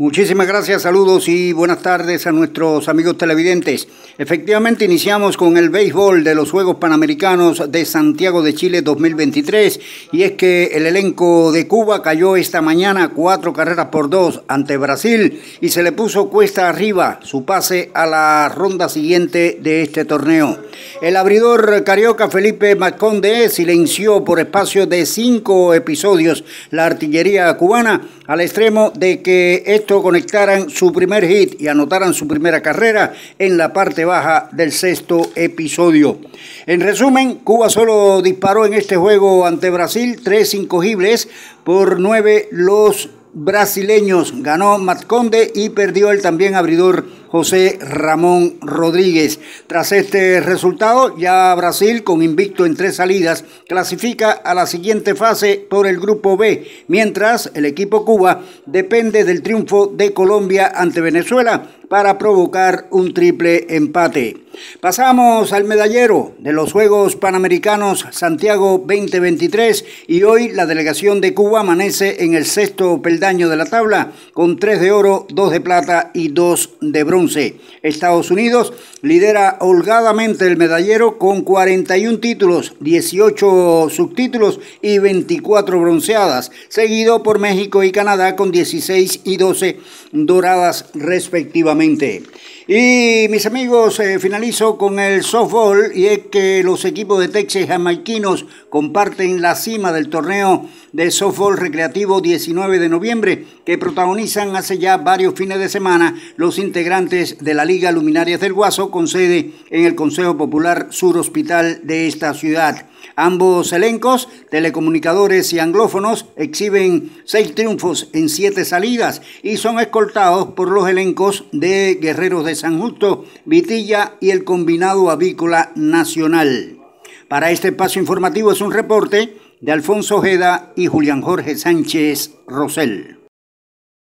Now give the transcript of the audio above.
Muchísimas gracias, saludos y buenas tardes a nuestros amigos televidentes. Efectivamente, iniciamos con el béisbol de los Juegos Panamericanos de Santiago de Chile 2023 y es que el elenco de Cuba cayó esta mañana cuatro carreras por dos ante Brasil y se le puso cuesta arriba su pase a la ronda siguiente de este torneo. El abridor carioca Felipe Maconde silenció por espacio de cinco episodios la artillería cubana al extremo de que conectaran su primer hit y anotaran su primera carrera en la parte baja del sexto episodio. En resumen, Cuba solo disparó en este juego ante Brasil tres incogibles por nueve los brasileños. Ganó Matconde y perdió el también abridor José Ramón Rodríguez. Tras este resultado, ya Brasil, con invicto en tres salidas, clasifica a la siguiente fase por el Grupo B, mientras el equipo Cuba depende del triunfo de Colombia ante Venezuela para provocar un triple empate. Pasamos al medallero de los Juegos Panamericanos Santiago 2023 y hoy la delegación de Cuba amanece en el sexto peldaño de la tabla con tres de oro, dos de plata y dos de bronce. Estados Unidos lidera holgadamente el medallero con 41 títulos, 18 subtítulos y 24 bronceadas, seguido por México y Canadá con 16 y 12 doradas respectivamente. Y mis amigos, eh, finalizo con el softball y es que los equipos de Texas jamaiquinos comparten la cima del torneo de softball recreativo 19 de noviembre que protagonizan hace ya varios fines de semana los integrantes de la Liga Luminarias del Guaso con sede en el Consejo Popular Sur Hospital de esta ciudad. Ambos elencos, telecomunicadores y anglófonos, exhiben seis triunfos en siete salidas y son escoltados por los elencos de Guerreros de San Justo, Vitilla y el Combinado Avícola Nacional. Para este espacio informativo es un reporte de Alfonso Ojeda y Julián Jorge Sánchez Rosell.